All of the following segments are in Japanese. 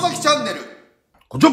崎チャンネル。こちょ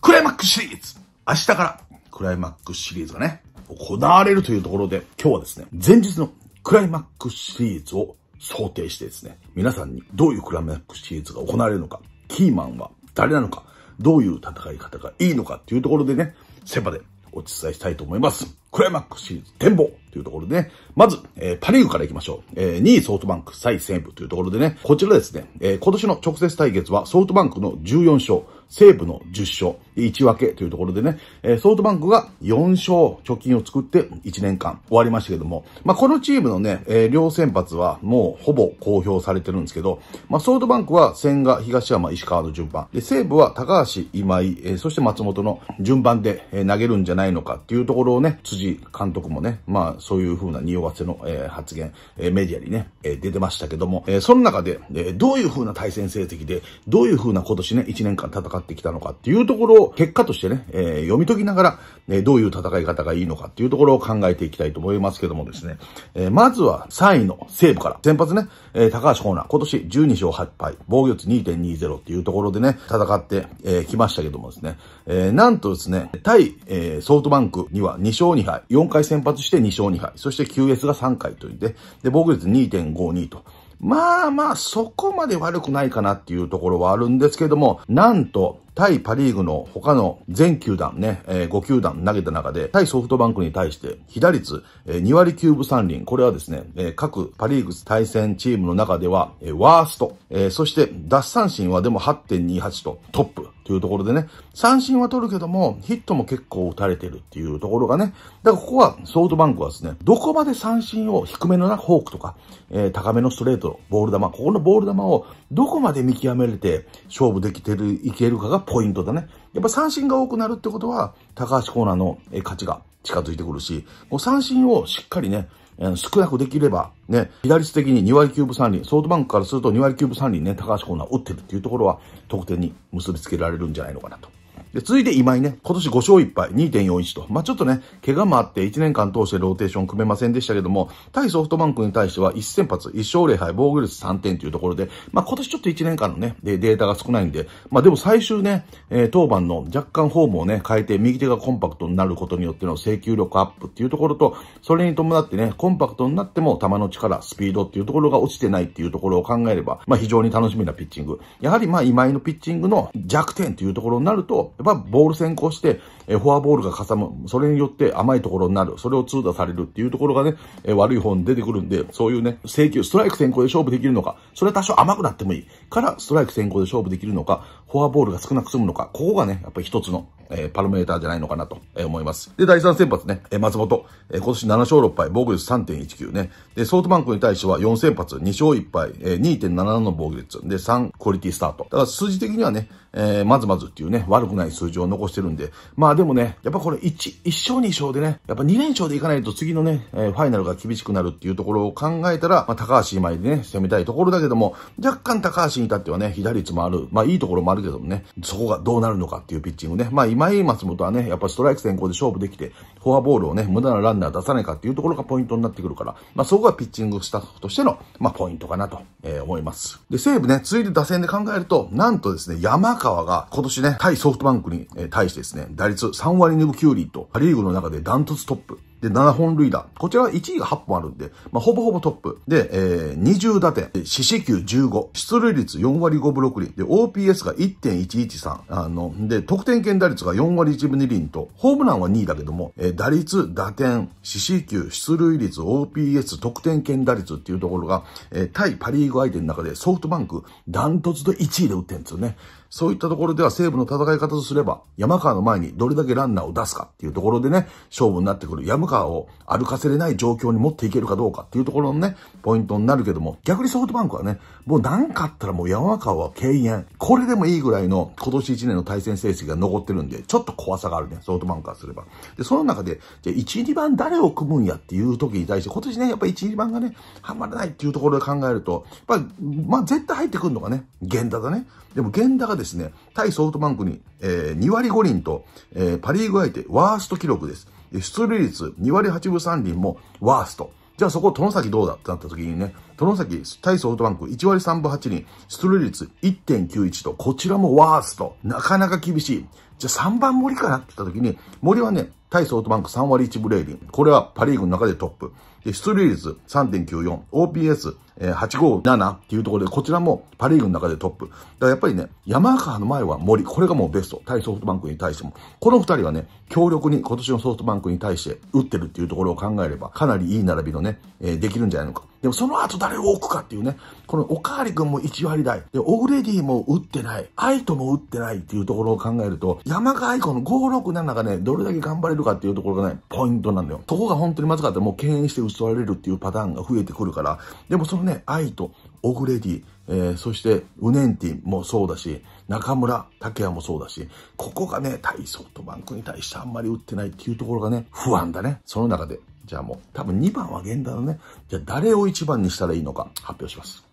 クライマックスシリーズ明日からクライマックスシリーズがね、行われるというところで、今日はですね、前日のクライマックスシリーズを想定してですね、皆さんにどういうクライマックスシリーズが行われるのか、キーマンは誰なのか、どういう戦い方がいいのかっていうところでね、セパでお伝えしたいと思います。クライマックスシリーズ展望というところでね、まず、えー、パリーグから行きましょう。えー、2位ソフトバンク、再西部というところでね、こちらですね、えー、今年の直接対決はソフトバンクの14勝、西部の10勝、1分けというところでね、えソフトバンクが4勝、貯金を作って1年間終わりましたけども、まあ、このチームのね、え両先発はもうほぼ公表されてるんですけど、まあ、ソフトバンクは千賀、東山、石川の順番、で、西部は高橋、今井、えそして松本の順番で、え投げるんじゃないのかっていうところをね、辻監督もね、まあ、そういうふうな匂わせの、え発言、えメディアにね、え出てましたけども、えその中で、えどういうふうな対戦成績で、どういうふうな今年ね、1年間戦ってってきたのかっていうところを、結果としてね、えー、読み解きながら、えー、どういう戦い方がいいのかっていうところを考えていきたいと思いますけどもですね、えー、まずは3位の西武から、先発ね、えー、高橋コーナー、今年12勝8敗、防御率2.20っていうところでね、戦って、えー、ましたけどもですね、えー、なんとですね、対、えー、ソフトバンクには2勝2敗、4回先発して2勝2敗、そして QS が3回というで、で、防御率2.52と。まあまあ、そこまで悪くないかなっていうところはあるんですけども、なんと、対パリーグの他の全球団ね、えー、5球団投げた中で、対ソフトバンクに対して、被打率、えー、2割9分3厘。これはですね、えー、各パリーグ対戦チームの中では、えー、ワースト、えー、そして、奪三振はでも8.28とトップ。というところでね、三振は取るけども、ヒットも結構打たれてるっていうところがね、だからここはソフトバンクはですね、どこまで三振を低めのなフォークとか、えー、高めのストレート、ボール球、ここのボール球をどこまで見極めれて勝負できてる、いけるかがポイントだね。やっぱ三振が多くなるってことは、高橋コーナーの勝ちが近づいてくるし、三振をしっかりね、え少なくできれば、ね、左率的に2割9分3厘、ソフトバンクからすると2割9分3厘ね、高橋コーナー打ってるっていうところは、得点に結びつけられるんじゃないのかなとで、続いて今井ね、今年5勝1敗、2.41と。まあ、ちょっとね、怪我もあって1年間通してローテーション組めませんでしたけども、対ソフトバンクに対しては1先発、1勝0敗、防御率3点というところで、まあ、今年ちょっと1年間のね、でデータが少ないんで、まあ、でも最終ね、えー、当番の若干フォームをね、変えて右手がコンパクトになることによっての制球力アップっていうところと、それに伴ってね、コンパクトになっても球の力、スピードっていうところが落ちてないっていうところを考えれば、まあ、非常に楽しみなピッチング。やはりま今井のピッチングの弱点っていうところになると、っぱボール先行して、えフォアボールがかさむ。それによって甘いところになる。それを通打されるっていうところがね、え悪い方に出てくるんで、そういうね、制球、ストライク先行で勝負できるのか、それは多少甘くなってもいい。から、ストライク先行で勝負できるのか、フォアボールが少なく済むのか、ここがね、やっぱり一つの、えパロメーターじゃないのかなと、え思います。で、第3先発ね、え松本、え今年7勝6敗、防御率3.19ね。で、ソフトバンクに対しては4先発、2勝1敗、え2.7の防御率。で、3クオリティスタート。だから数字的にはね、えまずまずっていうね、悪くない数字を残してるんで、まあでもね、やっぱこれ1、1勝2勝でね、やっぱ2連勝でいかないと次のね、えー、ファイナルが厳しくなるっていうところを考えたら、まあ高橋今井でね、攻めたいところだけども、若干高橋に至ってはね、被打率もある、まあいいところもあるけどもね、そこがどうなるのかっていうピッチングね、まあ今井松本はね、やっぱストライク先行で勝負できて、フォアボールをね、無駄なランナー出さないかっていうところがポイントになってくるから、まあそこがピッチングスタッフとしての、まあポイントかなと、えー、思います。で、西武ね、続いて打線で考えると、なんとですね、山川が今年ね、対ソフトバンククに対してですね、打率3割2分9厘と、パリーグの中でダントツトップ。で、7本塁打。こちらは1位が8本あるんで、まあ、ほぼほぼトップ。で、えー、20打点。四死球15。出塁率4割5分6厘。で、OPS が1.113。あの、で、得点圏打率が4割1分2厘と、ホームランは2位だけども、えー、打率、打点、四死球、出塁率、OPS、得点圏打率っていうところが、えー、対パリーグ相手の中でソフトバンク、ダントツで1位で打ってるんですよね。そういったところでは西武の戦い方とすれば、山川の前にどれだけランナーを出すかっていうところでね、勝負になってくる。山川を歩かせれない状況に持っていけるかどうかっていうところのね、ポイントになるけども、逆にソフトバンクはね、もう何かあったらもう山川は敬遠。これでもいいぐらいの今年1年の対戦成績が残ってるんで、ちょっと怖さがあるね、ソフトバンクはすれば。で、その中で、じゃあ1、2番誰を組むんやっていう時に対して、今年ね、やっぱ1、2番がね、はまらないっていうところで考えると、やっぱまあ、絶対入ってくるのがね、源田だね。でも源田がですね、対ソフトバンクに、えー、2割5厘と、えー、パリーグ相手、ワースト記録です。出塁率2割8分3厘もワースト。じゃあそこ、殿崎どうだってなった時にね、殿崎対ソフトバンク1割3分8厘、出塁率1.91と、こちらもワースト。なかなか厳しい。じゃあ3番森かなって言った時に、森はね、対ソフトバンク3割1ブ分0ン。これはパリーグの中でトップ。で、出塁率3.94、OPS、え857っていうところで、こちらもパリーグの中でトップ。だからやっぱりね、山川の前は森。これがもうベスト。対ソフトバンクに対しても。この二人はね、強力に今年のソフトバンクに対して打ってるっていうところを考えれば、かなりいい並びのね、えー、できるんじゃないのか。でもその後誰を置くかっていうね、このおかわりくんも1割台、で、オグレディも打ってない、アイトも打ってないっていうところを考えると、山川愛子の5、6、7がね、どれだけ頑張れるかっていうところがね、ポイントなんだよ。そこが本当にまずかったらもう敬遠して打ち取られるっていうパターンが増えてくるから、でもそのね、愛とオグレディ、えー、そして、ウネンティもそうだし、中村竹也もそうだし、ここがね、対ソフトバンクに対してあんまり打ってないっていうところがね、不安だね。その中でじゃあもう、多分2番は源田のね、じゃあ誰を1番にしたらいいのか発表します。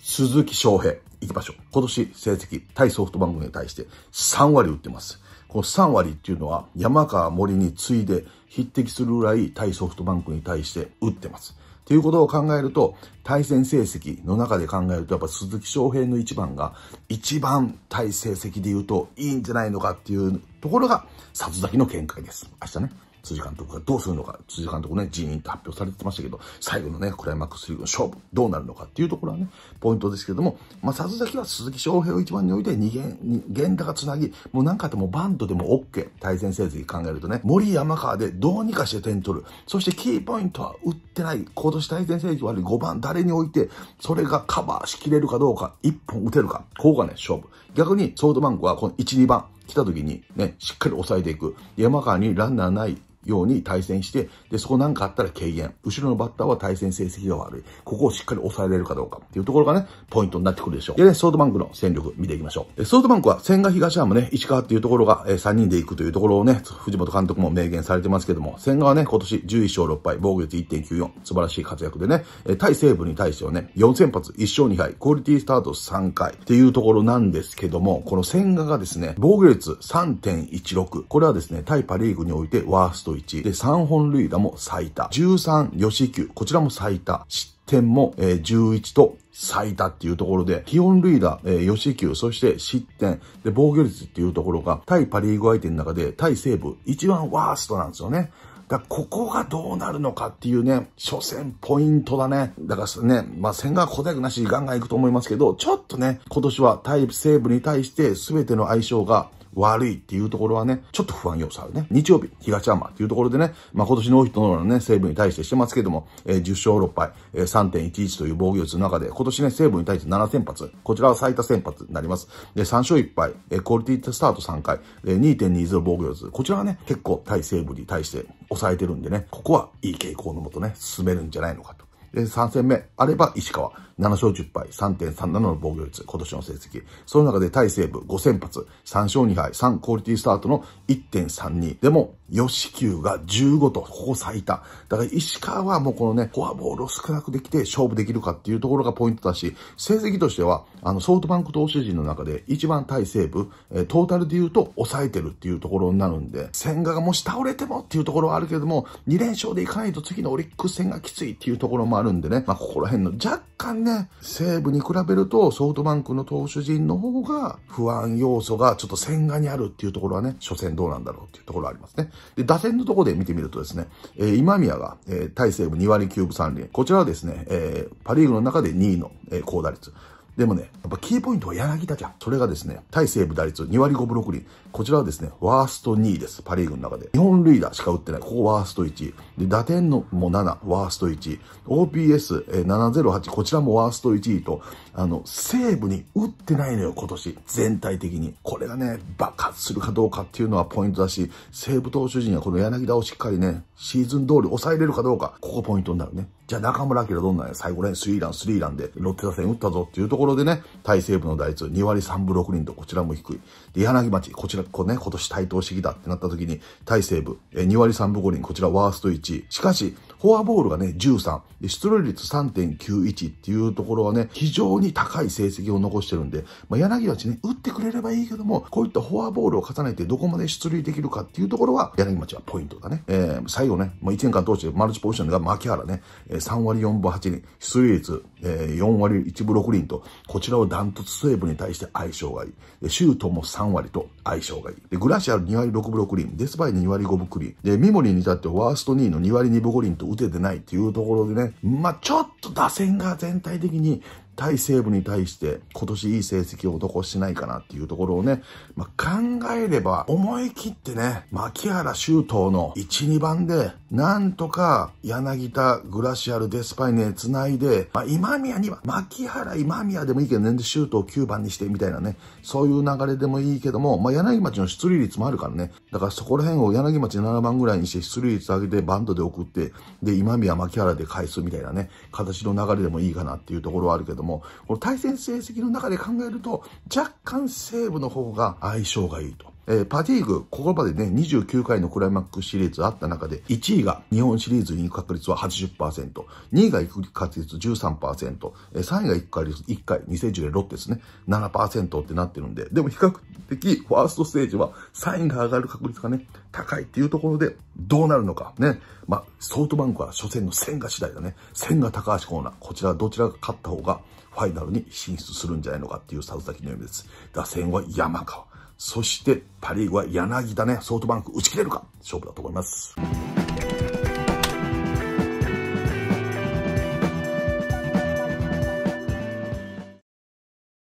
鈴木翔平、行きましょう。今年成績、対ソフトバンクに対して3割打ってます。この3割っていうのは山川森に次いで匹敵するぐらい対ソフトバンクに対して打ってます。っていうことを考えると、対戦成績の中で考えると、やっぱ鈴木翔平の1番が、一番対成績で言うといいんじゃないのかっていうところが、里崎の見解です。明日ね。辻監督がどうするのか、辻監督ね、ジーンと発表されてましたけど、最後のね、クライマックスリーグの勝負、どうなるのかっていうところはね、ポイントですけども、まあ、里崎は鈴木翔平を一番において、二元、源田がつなぎ、もうなんかでもバントでも OK、対戦成績考えるとね、森山川でどうにかして点取る、そしてキーポイントは打ってない、今年対戦成績悪い5番、誰において、それがカバーしきれるかどうか、1本打てるか、ここがね、勝負。逆に、ソフトバンクはこの1、2番、来た時にね、しっかり抑えていく。山川にランナーないように対戦して、で、そこなんかあったら軽減。後ろのバッターは対戦成績が悪い。ここをしっかり抑えられるかどうかっていうところがね、ポイントになってくるでしょう。でね、ソードバンクの戦力見ていきましょう。ソードバンクは千賀東山ね、石川っていうところが、えー、3人で行くというところをね、藤本監督も明言されてますけども、千賀はね、今年11勝6敗、防御率1.94、素晴らしい活躍でね、えー、対西武に対してはね、4先発1勝2敗、クオリティスタート3回っていうところなんですけども、この千賀がですね、防御率3.16、これはですね、対パリーグにおいてワースト1。で、3本塁打も最多。13、吉球。こちらも最多。失点も、えー、11と最多っていうところで、基本塁打、えー、吉球、そして失点、で、防御率っていうところが、対パリーグ相手の中で、対西部、一番ワーストなんですよね。だここがどうなるのかっていうね、初戦ポイントだね。だからね、まあ、戦が答えなしガンガンいくと思いますけど、ちょっとね、今年は対西部に対して全ての相性が悪いっていうところはね、ちょっと不安要素あるね。日曜日、東山っていうところでね、まあ、今年のオヒットノーラね、西武に対してしてますけども、えー、10勝6敗、えー、3.11という防御率の中で、今年ね、西武に対して7先発、こちらは最多先発になります。で、3勝1敗、えー、クオリティスタート3回、えー、2.20防御率、こちらはね、結構対西武に対して抑えてるんでね、ここはいい傾向のもとね、進めるんじゃないのかと。で、3戦目あれば石川。7勝10敗、3.37の防御率、今年の成績。その中で対西部5先発、3勝2敗、3クオリティスタートの1.32。でも、吉球が15と、ここ最多。だから石川はもうこのね、フォアボールを少なくできて勝負できるかっていうところがポイントだし、成績としては、あの、ソフトバンク投手陣の中で一番対西部、えトータルで言うと抑えてるっていうところになるんで、千賀がもし倒れてもっていうところはあるけれども、2連勝でいかないと次のオリックス戦がきついっていうところもあるんでね、まあ、ここら辺の若干ね、ね、西武に比べるとソフトバンクの投手陣の方が不安要素がちょっと線画にあるっていうところはね、初戦どうなんだろうっていうところありますね。で、打線のところで見てみるとですね、えー、今宮が、えー、対西武2割9分3厘。こちらはですね、えー、パリーグの中で2位の、えー、高打率。でもね、やっぱキーポイントは柳田じゃん。それがですね、対西部打率2割5分6厘。こちらはですね、ワースト2位です。パリーグの中で。日本塁打しか打ってない。ここワースト1位。で、打点のも7、ワースト1位。OPS708、こちらもワースト1位と、あの、西部に打ってないのよ、今年。全体的に。これがね、爆発するかどうかっていうのはポイントだし、西部投手陣はこの柳田をしっかりね、シーズン通り抑えれるかどうか、ここポイントになるね。じゃあ中村晃どんなんや最後ね、スリーラン、スリーランでロッテ打線打ったぞっていうところでね、対西部の打率2割3分6人とこちらも低い。で、柳町、こちら、こね、今年対等してきたってなった時に、対西部、え2割3分5人、こちらワースト1しかし、フォアボールがね、13、で出塁率3.91っていうところはね、非常に高い成績を残してるんで、まあ、柳町ね、打ってくれればいいけども、こういったフォアボールを重ねてどこまで出塁できるかっていうところは、柳町はポイントだね。えー、最後ね、もう1年間通してマルチポジションが牧原ね、え3割4分8厘、出塁率、え4割1分6厘と、こちらをダントツセーブに対して相性がいい。で、シュートも3割と相性がいい。で、グラシアル2割6分6厘、デスパイ2割5分9厘。で、ミモリに至ってワースト2位の2割2分5厘と打ててないっていうところでね、まあ、ちょっと打線が全体的に対西武に対して今年いい成績を残してないかなっていうところをね、まあ、考えれば思い切ってね、牧原周東の1、2番で、なんとか柳田、グラシアル、デスパイネ繋いで、まあ、今宮には、牧原、今宮でもいいけど、全年周東9番にしてみたいなね、そういう流れでもいいけども、まあ、柳町の出塁率もあるからね、だからそこら辺を柳町7番ぐらいにして出塁率上げてバントで送って、で、今宮、牧原で返すみたいなね、形の流れでもいいかなっていうところはあるけども、も、この対戦成績の中で考えると、若干西武の方が相性がいいと。えー、パ・リーグ、ここまでね、29回のクライマックスシリーズあった中で、1位が日本シリーズに行く確率は80%、2位が行く確率13%、3位が行く確率1回、2010年ロッテですね、7%ってなってるんで、でも比較的、ファーストステージは3位が上がる確率がね、高いっていうところで、どうなるのか、ね。まあ、ソフトバンクは初戦の千が次第だね。千が高橋コーナー、こちらどちらが勝った方が、ファイナルに進出するんじゃないのかっていう佐々木の読みです。打線は山川。そしてパリーグは柳田ね、ソフトバンク打ち切れるか、勝負だと思います。